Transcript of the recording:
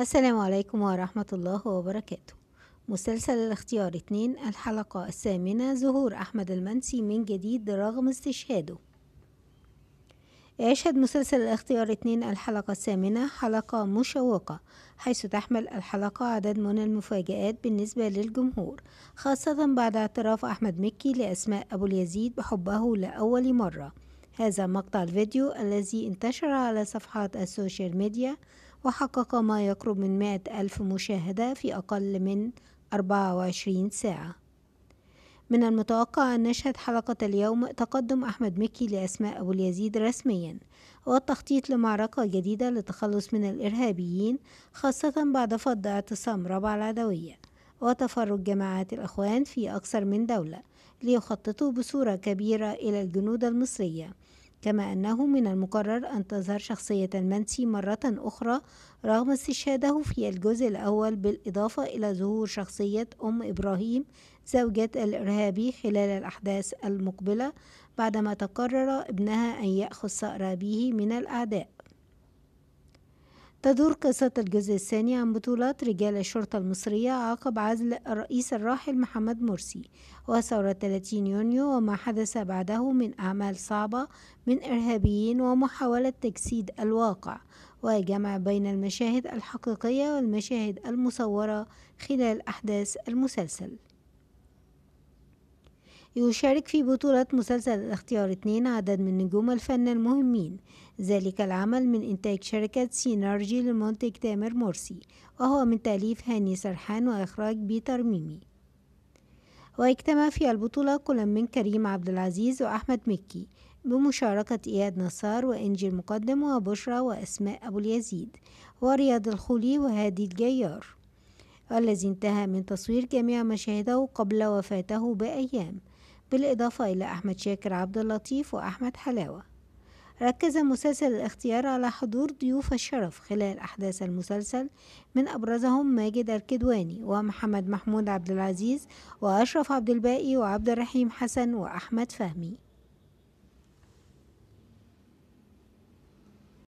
السلام عليكم ورحمة الله وبركاته مسلسل الاختيار 2 الحلقة الثامنة ظهور أحمد المنسي من جديد رغم استشهاده يشهد مسلسل الاختيار 2 الحلقة الثامنة حلقة مشوقة حيث تحمل الحلقة عدد من المفاجآت بالنسبة للجمهور خاصة بعد اعتراف أحمد مكي لأسماء أبو اليزيد بحبه لأول مرة هذا مقطع الفيديو الذي انتشر على صفحات السوشيال ميديا وحقق ما يقرب من مائة ألف مشاهدة في أقل من 24 ساعة من المتوقع أن نشهد حلقة اليوم تقدم أحمد مكي لأسماء أبو اليزيد رسميا والتخطيط لمعركة جديدة للتخلص من الإرهابيين خاصة بعد فض اعتصام ربع العدوية وتفرج جماعات الإخوان في أكثر من دولة ليخططوا بصورة كبيرة إلى الجنود المصرية كما أنه من المقرر أن تظهر شخصية المنسي مرة أخرى رغم استشهاده في الجزء الأول بالإضافة إلى ظهور شخصية أم إبراهيم زوجة الإرهابي خلال الأحداث المقبلة بعدما تقرر ابنها أن يأخذ ثأر أبيه من الأعداء تدور قصة الجزء الثاني عن بطولات رجال الشرطة المصرية عقب عزل الرئيس الراحل محمد مرسي وثورة 30 يونيو وما حدث بعده من أعمال صعبة من إرهابيين ومحاولة تجسيد الواقع وجمع بين المشاهد الحقيقية والمشاهد المصورة خلال أحداث المسلسل يشارك في بطولة مسلسل الاختيار اتنين عدد من نجوم الفن المهمين ذلك العمل من إنتاج شركة سينرجي للمنتج تامر مرسي وهو من تأليف هاني سرحان وإخراج بيتر ميمي واجتمع في البطولة كل من كريم عبد العزيز وأحمد مكي بمشاركة إياد نصار وإنجي المقدم وبشرى وأسماء أبو اليزيد ورياض الخولي وهادي الجيار والذي انتهى من تصوير جميع مشاهده قبل وفاته بأيام بالإضافة إلى أحمد شاكر عبد اللطيف وأحمد حلاوة ركز مسلسل الاختيار على حضور ضيوف الشرف خلال أحداث المسلسل من أبرزهم ماجد الكدواني ومحمد محمود عبد العزيز وأشرف عبد الباقي وعبد الرحيم حسن وأحمد فهمي